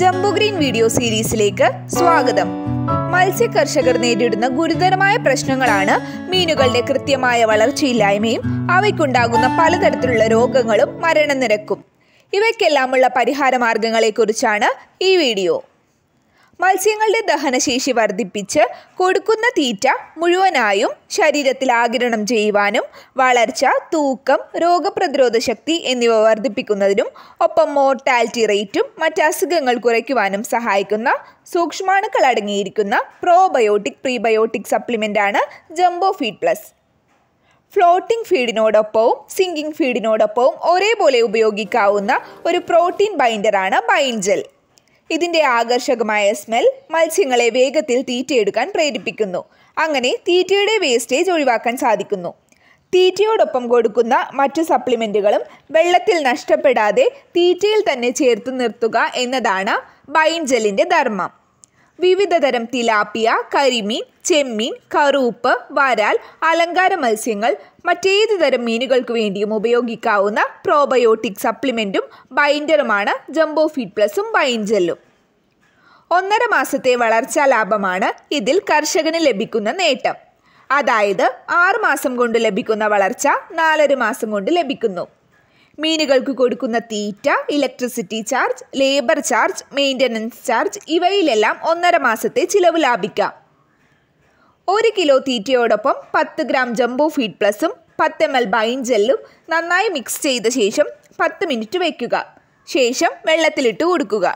ജംബു green video സീരീസിലേക്ക് സ്വാഗതം മത്സ്യകർഷകർ നേരിടുന്ന ഗുരുതരമായ പ്രശ്നങ്ങളാണ് മീനുകളുടെ കൃത്യമായ വളർച്ചയില്ലായ്മയും അവയ്ക്കുണ്ടാകുന്ന പലതരത്തിലുള്ള രോഗങ്ങളും മരണനിരക്കും ഇവയ്ക്കെല്ലാമുള്ള പരിഹാര മാർഗങ്ങളെക്കുറിച്ചാണ് ഈ വീഡിയോ മത്സ്യങ്ങളുടെ ദഹനശേഷി വർദ്ധിപ്പിച്ച് കൊടുക്കുന്ന തീറ്റ മുഴുവനായും ശരീരത്തിൽ ആഗിരണം ചെയ്യുവാനും വളർച്ച തൂക്കം രോഗപ്രതിരോധ ശക്തി എന്നിവ വർദ്ധിപ്പിക്കുന്നതിനും ഒപ്പം മോർട്ടാലിറ്റി റേറ്റും മറ്റ് അസുഖങ്ങൾ കുറയ്ക്കുവാനും സഹായിക്കുന്ന സൂക്ഷ്മാണുക്കൾ അടങ്ങിയിരിക്കുന്ന പ്രോബയോട്ടിക് പ്രീബയോട്ടിക് സപ്ലിമെൻ്റാണ് ജംബോ ഫീഡ് പ്ലസ് ഫ്ലോട്ടിംഗ് ഫീഡിനോടൊപ്പവും സിങ്കിംഗ് ഫീഡിനോടൊപ്പവും ഒരേപോലെ ഉപയോഗിക്കാവുന്ന ഒരു പ്രോട്ടീൻ ബൈൻഡറാണ് ബൈൻജെൽ ഇതിന്റെ ആകർഷകമായ സ്മെൽ മത്സ്യങ്ങളെ വേഗത്തിൽ തീറ്റയെടുക്കാൻ പ്രേരിപ്പിക്കുന്നു അങ്ങനെ തീറ്റയുടെ വേസ്റ്റേജ് ഒഴിവാക്കാൻ സാധിക്കുന്നു തീറ്റയോടൊപ്പം കൊടുക്കുന്ന മറ്റു സപ്ലിമെൻറ്റുകളും വെള്ളത്തിൽ നഷ്ടപ്പെടാതെ തീറ്റയിൽ തന്നെ ചേർത്ത് നിർത്തുക എന്നതാണ് ബൈൻജെല്ലിൻ്റെ ധർമ്മം വിവിധതരം തിലാപ്പിയ കരിമീൻ ചെമ്മീൻ കറുപ്പ് വരാൽ അലങ്കാര മത്സ്യങ്ങൾ മറ്റേത് തരം മീനുകൾക്ക് വേണ്ടിയും ഉപയോഗിക്കാവുന്ന പ്രോബയോട്ടിക് സപ്ലിമെൻറ്റും ബൈൻഡറുമാണ് ജംബോ ഫീഡ് പ്ലസും ബൈൻജെല്ലും ഒന്നര മാസത്തെ വളർച്ചാ ലാഭമാണ് ഇതിൽ കർഷകന് ലഭിക്കുന്ന നേട്ടം അതായത് ആറ് മാസം കൊണ്ട് ലഭിക്കുന്ന വളർച്ച നാലര മാസം കൊണ്ട് ലഭിക്കുന്നു മീനുകൾക്ക് കൊടുക്കുന്ന തീറ്റ electricity charge labour charge maintenance charge ഇവയിലെല്ലാം ഒന്നര മാസത്തെ ചിലവ് ലാഭിക്കാം ഒരു കിലോ തീറ്റയോടൊപ്പം പത്ത് ഗ്രാം ജംബോ ഫീഡ് പ്ലസും പത്ത് എം എൽ ബൈൻ ജെല്ലും നന്നായി മിക്സ് ചെയ്ത ശേഷം പത്ത് മിനിറ്റ് വയ്ക്കുക ശേഷം വെള്ളത്തിലിട്ട് കൊടുക്കുക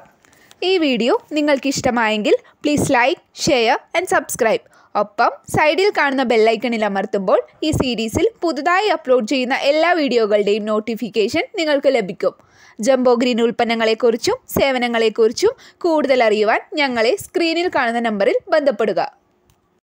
ഈ വീഡിയോ നിങ്ങൾക്ക് ഇഷ്ടമായെങ്കിൽ please like share and subscribe ഒപ്പം സൈഡിൽ കാണുന്ന ബെല്ലൈക്കണിൽ അമർത്തുമ്പോൾ ഈ സീരീസിൽ പുതുതായി അപ്ലോഡ് ചെയ്യുന്ന എല്ലാ വീഡിയോകളുടെയും നോട്ടിഫിക്കേഷൻ നിങ്ങൾക്ക് ലഭിക്കും ജംബോ ഗ്രീൻ ഉൽപ്പന്നങ്ങളെക്കുറിച്ചും സേവനങ്ങളെക്കുറിച്ചും കൂടുതൽ അറിയുവാൻ ഞങ്ങളെ സ്ക്രീനിൽ കാണുന്ന നമ്പറിൽ ബന്ധപ്പെടുക